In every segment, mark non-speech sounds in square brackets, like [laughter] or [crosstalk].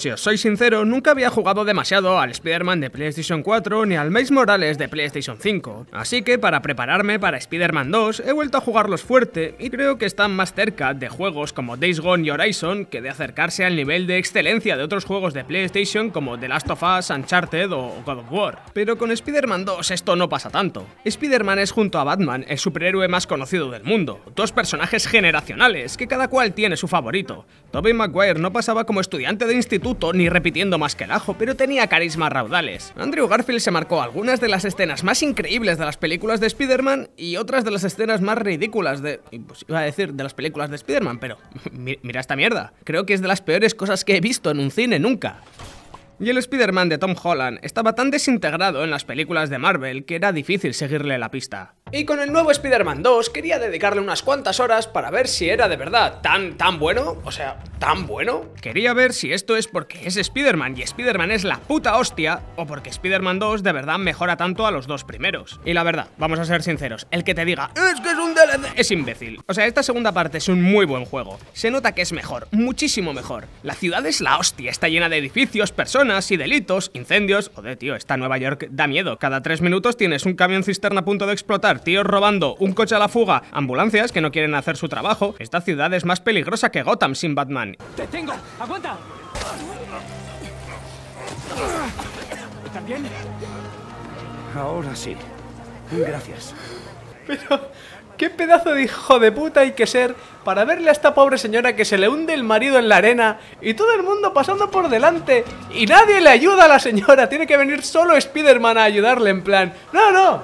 Si os soy sincero, nunca había jugado demasiado al Spider-Man de PlayStation 4 ni al Mace Morales de PlayStation 5, así que para prepararme para Spider-Man 2 he vuelto a jugarlos fuerte y creo que están más cerca de juegos como Days Gone y Horizon que de acercarse al nivel de excelencia de otros juegos de PlayStation como The Last of Us, Uncharted o God of War. Pero con Spider-Man 2 esto no pasa tanto. Spider-Man es junto a Batman el superhéroe más conocido del mundo, dos personajes generacionales que cada cual tiene su favorito. Tobey Maguire no pasaba como estudiante de instituto ni repitiendo más que el ajo, pero tenía carisma raudales. Andrew Garfield se marcó algunas de las escenas más increíbles de las películas de Spider-Man y otras de las escenas más ridículas de... Pues, iba a decir de las películas de Spider-Man, pero [laughs] mira esta mierda. Creo que es de las peores cosas que he visto en un cine nunca. Y el Spider-Man de Tom Holland estaba tan desintegrado en las películas de Marvel que era difícil seguirle la pista. Y con el nuevo Spider-Man 2 quería dedicarle unas cuantas horas para ver si era de verdad tan, tan bueno, o sea, tan bueno. Quería ver si esto es porque es Spider-Man y Spider-Man es la puta hostia, o porque Spider-Man 2 de verdad mejora tanto a los dos primeros. Y la verdad, vamos a ser sinceros, el que te diga, es que es un DLC, es imbécil. O sea, esta segunda parte es un muy buen juego. Se nota que es mejor, muchísimo mejor. La ciudad es la hostia, está llena de edificios, personas y delitos, incendios. Joder, tío, esta Nueva York da miedo. Cada tres minutos tienes un camión cisterna a punto de explotar tíos robando, un coche a la fuga, ambulancias que no quieren hacer su trabajo, esta ciudad es más peligrosa que Gotham sin Batman. ¡Te tengo! ¡Aguanta! ¿Estás Ahora sí. Gracias. Pero, ¿qué pedazo de hijo de puta hay que ser para verle a esta pobre señora que se le hunde el marido en la arena y todo el mundo pasando por delante y nadie le ayuda a la señora? Tiene que venir solo spider-man a ayudarle en plan. No, no.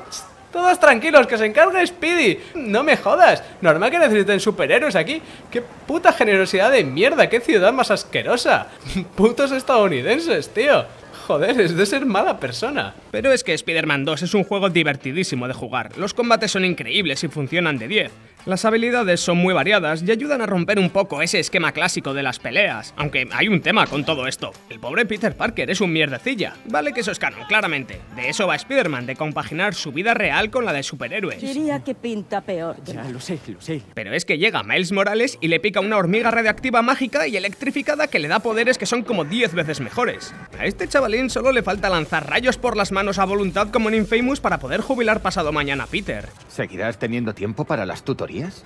Todos tranquilos, que se encargue Speedy. No me jodas. Normal que necesiten superhéroes aquí. Qué puta generosidad de mierda, qué ciudad más asquerosa. [laughs] Putos estadounidenses, tío. Joder, es de ser mala persona. Pero es que Spider-Man 2 es un juego divertidísimo de jugar. Los combates son increíbles y funcionan de 10. Las habilidades son muy variadas y ayudan a romper un poco ese esquema clásico de las peleas, aunque hay un tema con todo esto. El pobre Peter Parker es un mierdecilla. Vale que eso es canon, claramente. De eso va Spider-Man, de compaginar su vida real con la de superhéroes. Diría que pinta peor. Ya, lo sé, lo Pero es que llega Miles Morales y le pica una hormiga radiactiva mágica y electrificada que le da poderes que son como 10 veces mejores. A este chaval solo le falta lanzar rayos por las manos a voluntad como en Infamous para poder jubilar pasado mañana a Peter. ¿Seguirás teniendo tiempo para las tutorías?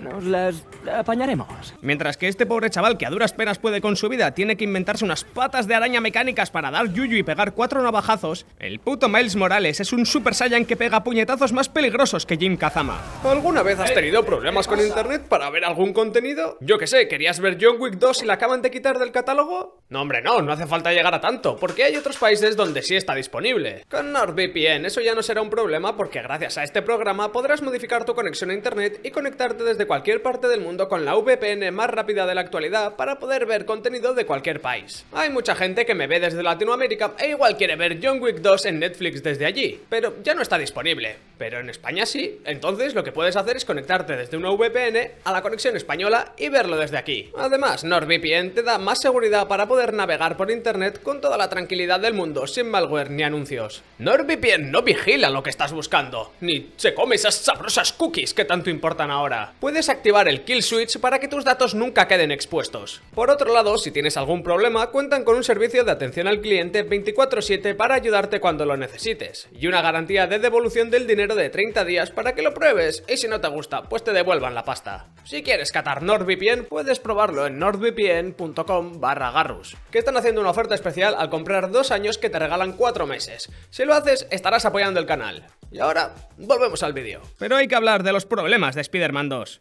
Nos las apañaremos. Mientras que este pobre chaval que a duras penas puede con su vida tiene que inventarse unas patas de araña mecánicas para dar yuyu y pegar cuatro navajazos, el puto Miles Morales es un Super Saiyan que pega puñetazos más peligrosos que Jim Kazama. ¿Alguna vez has tenido problemas con internet para ver algún contenido? Yo que sé, ¿querías ver John Wick 2 y la acaban de quitar del catálogo? No hombre, no, no hace falta llegar a tanto, porque hay otros países donde sí está disponible. Con NordVPN eso ya no será un problema porque gracias a este programa podrás modificar tu conexión a internet y conectarte desde cualquier parte del mundo con la VPN más rápida de la actualidad para poder ver contenido de cualquier país. Hay mucha gente que me ve desde Latinoamérica e igual quiere ver John Wick 2 en Netflix desde allí, pero ya no está disponible. Pero en España sí. Entonces lo que puedes hacer es conectarte desde una VPN a la conexión española y verlo desde aquí. Además, NordVPN te da más seguridad para poder navegar por internet con toda la tranquilidad del mundo, sin malware ni anuncios. NordVPN no vigila lo que estás buscando, ni se come esas sabrosas cookies que tanto importan ahora. Puedes activar el kill switch para que tus datos nunca queden expuestos. Por otro lado, si tienes algún problema, cuentan con un servicio de atención al cliente 24/7 para ayudarte cuando lo necesites, y una garantía de devolución del dinero de 30 días para que lo pruebes y si no te gusta, pues te devuelvan la pasta. Si quieres catar NordVPN, puedes probarlo en nordvpn.com barra garrus, que están haciendo una oferta especial al comprar dos años que te regalan cuatro meses. Si lo haces, estarás apoyando el canal. Y ahora, volvemos al vídeo. Pero hay que hablar de los problemas de Spider-Man 2.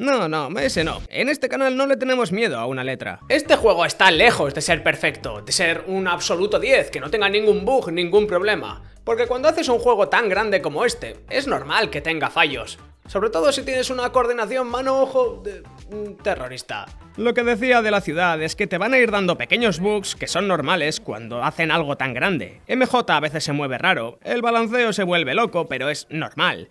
No, no, ese no. En este canal no le tenemos miedo a una letra. Este juego está lejos de ser perfecto, de ser un absoluto 10, que no tenga ningún bug, ningún problema. Porque cuando haces un juego tan grande como este, es normal que tenga fallos. Sobre todo si tienes una coordinación mano-ojo de... terrorista. Lo que decía de la ciudad es que te van a ir dando pequeños bugs que son normales cuando hacen algo tan grande. MJ a veces se mueve raro, el balanceo se vuelve loco, pero es normal.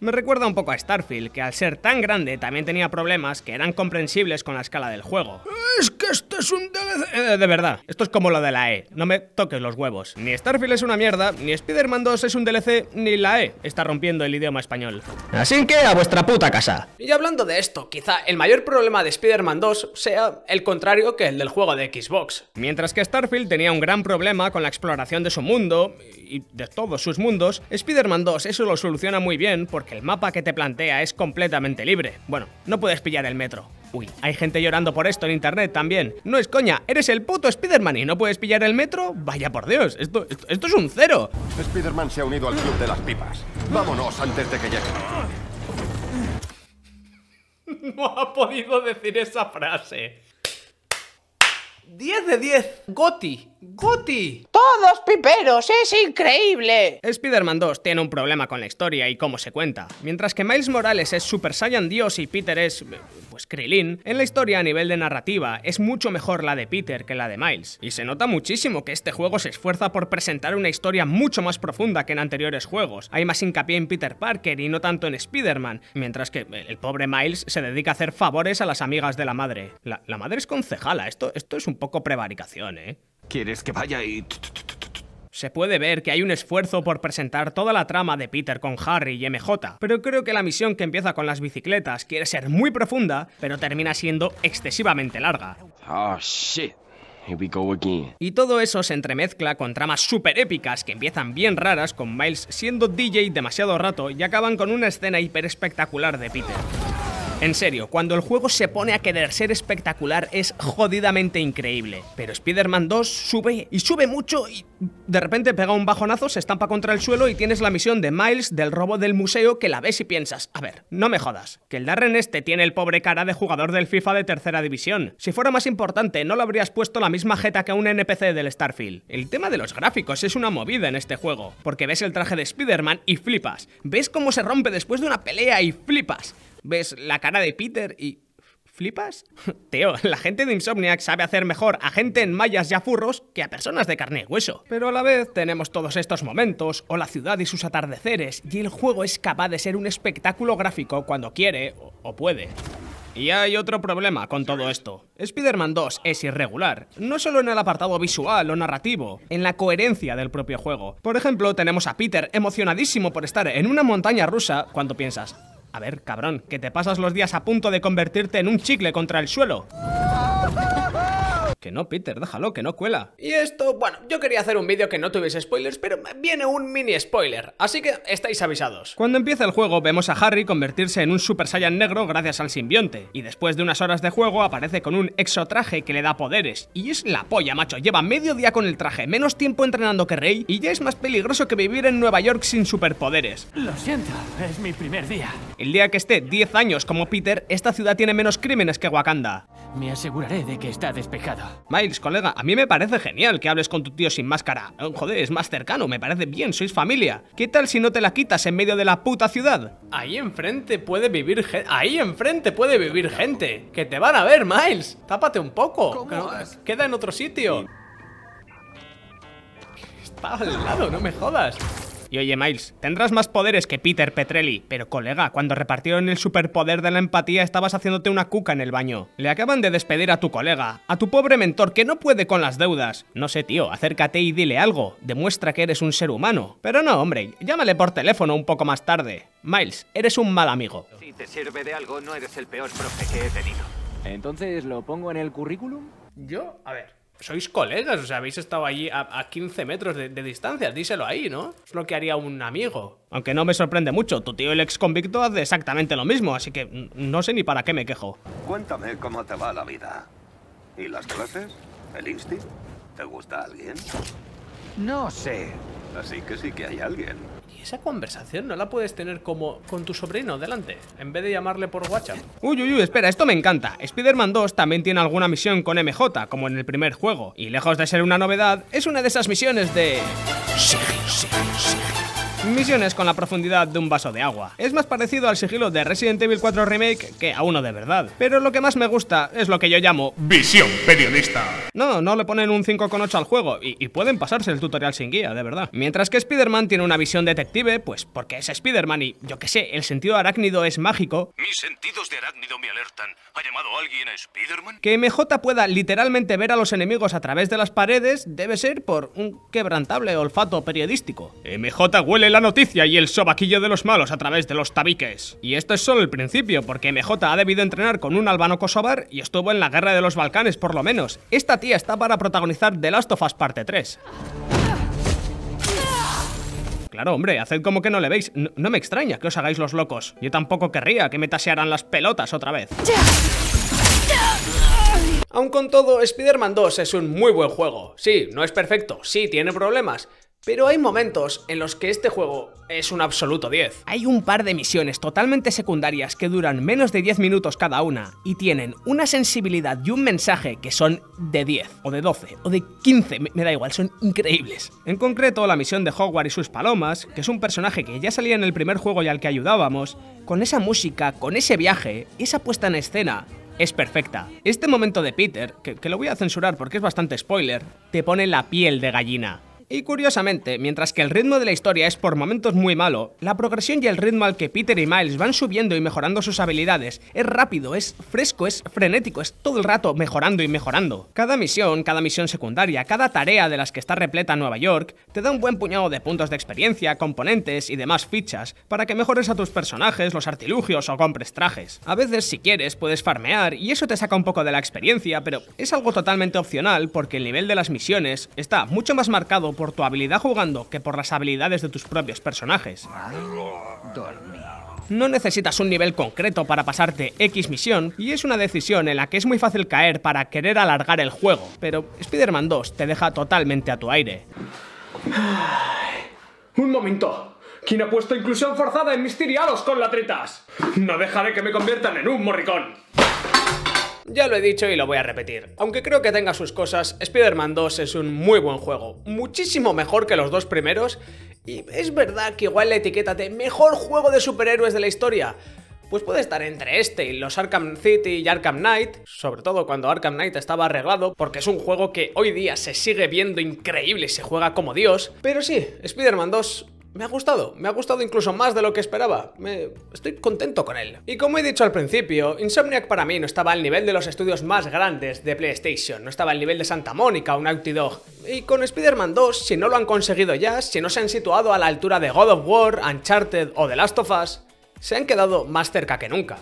Me recuerda un poco a Starfield, que al ser tan grande también tenía problemas que eran comprensibles con la escala del juego. Es que esto es un DLC... Eh, de verdad, esto es como lo de la E, no me toques los huevos. Ni Starfield es una mierda, ni Spider-Man 2 es un DLC, ni la E está rompiendo el idioma español. Así que a vuestra puta casa. Y hablando de esto, quizá el mayor problema de Spider-Man 2 sea el contrario que el del juego de Xbox. Mientras que Starfield tenía un gran problema con la exploración de su mundo y de todos sus mundos, Spider-Man 2 eso lo soluciona muy bien porque el mapa que te plantea es completamente libre. Bueno, no puedes pillar el metro. Uy, hay gente llorando por esto en internet también. No es coña, eres el puto Spider-Man y no puedes pillar el metro. Vaya por Dios, esto, es un cero. Spider-Man se ha unido al club de las pipas. Vámonos antes de que llegue. [laughs] No ha podido decir esa frase. 10 de 10, Goti. ¡Guti! ¡Todos piperos! ¡Es increíble! Spider-Man 2 tiene un problema con la historia y cómo se cuenta. Mientras que Miles Morales es Super Saiyan Dios y Peter es. pues Krilin, en la historia a nivel de narrativa es mucho mejor la de Peter que la de Miles. Y se nota muchísimo que este juego se esfuerza por presentar una historia mucho más profunda que en anteriores juegos. Hay más hincapié en Peter Parker y no tanto en Spider-Man, mientras que el pobre Miles se dedica a hacer favores a las amigas de la madre. La, madre es concejala, esto, esto es un poco prevaricación, ¿eh? ¿Quieres que vaya y...? Se puede ver que hay un esfuerzo por presentar toda la trama de Peter con Harry y MJ, pero creo que la misión que empieza con las bicicletas quiere ser muy profunda, pero termina siendo excesivamente larga. Oh, shit. Here we go again. Y todo eso se entremezcla con tramas super épicas que empiezan bien raras con Miles siendo DJ demasiado rato y acaban con una escena hiper espectacular de Peter. En serio, cuando el juego se pone a querer ser espectacular es jodidamente increíble. Pero Spider-Man 2 sube y sube mucho y de repente pega un bajonazo, se estampa contra el suelo y tienes la misión de Miles del robo del museo que la ves y piensas, a ver, no me jodas, que el Darren este tiene el pobre cara de jugador del FIFA de tercera división. Si fuera más importante, no lo habrías puesto la misma jeta que a un NPC del Starfield. El tema de los gráficos es una movida en este juego, porque ves el traje de Spider-Man y flipas, ves cómo se rompe después de una pelea y flipas, ves la cara de Peter y... ¿Flipas? [laughs] teo la gente de Insomniac sabe hacer mejor a gente en mallas y a furros que a personas de carne y hueso. Pero a la vez tenemos todos estos momentos, o la ciudad y sus atardeceres, y el juego es capaz de ser un espectáculo gráfico cuando quiere o puede. Y hay otro problema con todo esto. Spider-Man 2 es irregular, no solo en el apartado visual o narrativo, en la coherencia del propio juego. Por ejemplo, tenemos a Peter emocionadísimo por estar en una montaña rusa cuando piensas, a ver, cabrón, que te pasas los días a punto de convertirte en un chicle contra el suelo. Que no, Peter, déjalo, que no cuela. Y esto, bueno, yo quería hacer un vídeo que no tuviese spoilers, pero viene un mini spoiler, así que estáis avisados. Cuando empieza el juego, vemos a Harry convertirse en un Super Saiyan negro gracias al simbionte, y después de unas horas de juego aparece con un exotraje que le da poderes, y es la polla, macho, lleva medio día con el traje, menos tiempo entrenando que Rey, y ya es más peligroso que vivir en Nueva York sin superpoderes. Lo siento, es mi primer día. El día que esté 10 años como Peter, esta ciudad tiene menos crímenes que Wakanda. Me aseguraré de que está despejado. Miles, colega, a mí me parece genial que hables con tu tío sin máscara. Eh, joder, es más cercano, me parece bien, sois familia. ¿Qué tal si no te la quitas en medio de la puta ciudad? Ahí enfrente puede vivir gente. Ahí enfrente puede vivir gente. Que te van a ver, Miles. Tápate un poco. queda en otro sitio. Está al lado, no me jodas. Y oye, Miles, tendrás más poderes que Peter Petrelli, pero colega, cuando repartieron el superpoder de la empatía estabas haciéndote una cuca en el baño. Le acaban de despedir a tu colega, a tu pobre mentor que no puede con las deudas. No sé, tío, acércate y dile algo, demuestra que eres un ser humano. Pero no, hombre, llámale por teléfono un poco más tarde. Miles, eres un mal amigo. Si te sirve de algo, no eres el peor profe que he tenido. Entonces, ¿lo pongo en el currículum? Yo, a ver, sois colegas, o sea, habéis estado allí a, 15 metros de, distancia, díselo ahí, ¿no? Es lo que haría un amigo. Aunque no me sorprende mucho, tu tío el ex convicto hace exactamente lo mismo, así que no sé ni para qué me quejo. Cuéntame cómo te va la vida. ¿Y las clases? ¿El insti? ¿Te gusta alguien? No sé. Así que sí que hay alguien. Esa conversación no la puedes tener como con tu sobrino delante, en vez de llamarle por WhatsApp. Uy, uy, uy, espera, esto me encanta. Spider-Man 2 también tiene alguna misión con MJ, como en el primer juego. Y lejos de ser una novedad, es una de esas misiones de... Misiones con la profundidad de un vaso de agua. Es más parecido al sigilo de Resident Evil 4 Remake que a uno de verdad. Pero lo que más me gusta es lo que yo llamo visión periodista. No, no le ponen un 5,8 al juego y, pueden pasarse el tutorial sin guía, de verdad. Mientras que Spider-Man tiene una visión detective, pues porque es Spider-Man y yo que sé, el sentido arácnido es mágico. Mis sentidos de arácnido me alertan. ¿Ha llamado alguien a Spider-Man? Que MJ pueda literalmente ver a los enemigos a través de las paredes debe ser por un quebrantable olfato periodístico. MJ huele la noticia y el sobaquillo de los malos a través de los tabiques. Y esto es solo el principio, porque MJ ha debido entrenar con un albano kosovar y estuvo en la guerra de los Balcanes por lo menos. Esta tía está para protagonizar The Last of Us Parte 3. Claro, hombre, haced como que no le veis. No, me extraña que os hagáis los locos. Yo tampoco querría que me tasearan las pelotas otra vez. aún con todo, Spider-Man 2 es un muy buen juego. Sí, no es perfecto, sí tiene problemas, pero hay momentos en los que este juego es un absoluto 10. Hay un par de misiones totalmente secundarias que duran menos de 10 minutos cada una y tienen una sensibilidad y un mensaje que son de 10, o de 12, o de 15, me da igual, son increíbles. En concreto, la misión de Hogwarts y sus palomas, que es un personaje que ya salía en el primer juego y al que ayudábamos, con esa música, con ese viaje, esa puesta en escena, es perfecta. Este momento de Peter, que, que lo voy a censurar porque es bastante spoiler, te pone la piel de gallina. Y curiosamente, mientras que el ritmo de la historia es por momentos muy malo, la progresión y el ritmo al que Peter y Miles van subiendo y mejorando sus habilidades es rápido, es fresco, es frenético, es todo el rato mejorando y mejorando. Cada misión, cada misión secundaria, cada tarea de las que está repleta Nueva York, te da un buen puñado de puntos de experiencia, componentes y demás fichas para que mejores a tus personajes, los artilugios o compres trajes. A veces, si quieres, puedes farmear y eso te saca un poco de la experiencia, pero es algo totalmente opcional porque el nivel de las misiones está mucho más marcado por tu habilidad jugando que por las habilidades de tus propios personajes. No necesitas un nivel concreto para pasarte X misión, y es una decisión en la que es muy fácil caer para querer alargar el juego, pero Spider-Man 2 te deja totalmente a tu aire. Un momento. ¿Quién ha puesto inclusión forzada en mis tiriados con latritas? No dejaré que me conviertan en un morricón. Ya lo he dicho y lo voy a repetir. Aunque creo que tenga sus cosas, Spider-Man 2 es un muy buen juego, muchísimo mejor que los dos primeros, y es verdad que igual la etiqueta de mejor juego de superhéroes de la historia pues puede estar entre este y los Arkham City y Arkham Knight, sobre todo cuando Arkham Knight estaba arreglado, porque es un juego que hoy día se sigue viendo increíble y se juega como Dios, pero sí, Spider-Man 2 me ha gustado, me ha gustado incluso más de lo que esperaba. Me... Estoy contento con él. Y como he dicho al principio, Insomniac para mí no estaba al nivel de los estudios más grandes de PlayStation, no estaba al nivel de Santa Mónica o Naughty Dog. Y con Spider-Man 2, si no lo han conseguido ya, si no se han situado a la altura de God of War, Uncharted o The Last of Us, se han quedado más cerca que nunca.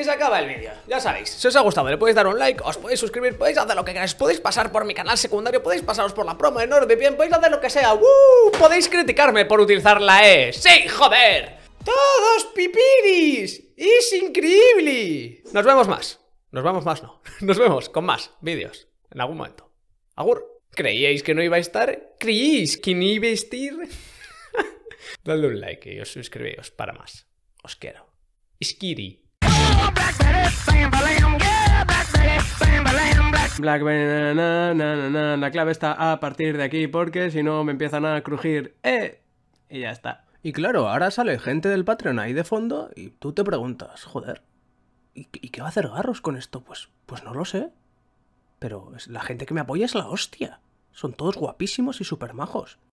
Y se acaba el vídeo. Ya sabéis, si os ha gustado le podéis dar un like, os podéis suscribir, podéis hacer lo que queráis, podéis pasar por mi canal secundario, podéis pasaros por la promo de bien podéis hacer lo que sea. ¡Uh! Podéis criticarme por utilizar la E. ¡Sí, joder! ¡Todos pipiris! ¡Es increíble! Nos vemos más. Nos vemos más, no. [laughs] Nos vemos con más vídeos en algún momento. Agur. ¿Creíais que no iba a estar? ¿Creíais que no iba a estar? [laughs] Dadle un like y os suscribíos para más. Os quiero. Black na, na, na, La clave está a partir de aquí porque si no me empiezan a crujir. ¡Eh! Y ya está. Y claro, ahora sale gente del Patreon ahí de fondo y tú te preguntas, joder, ¿y, qué va a hacer Garros con esto? Pues, pues no lo sé. Pero la gente que me apoya es la hostia. Son todos guapísimos y super majos.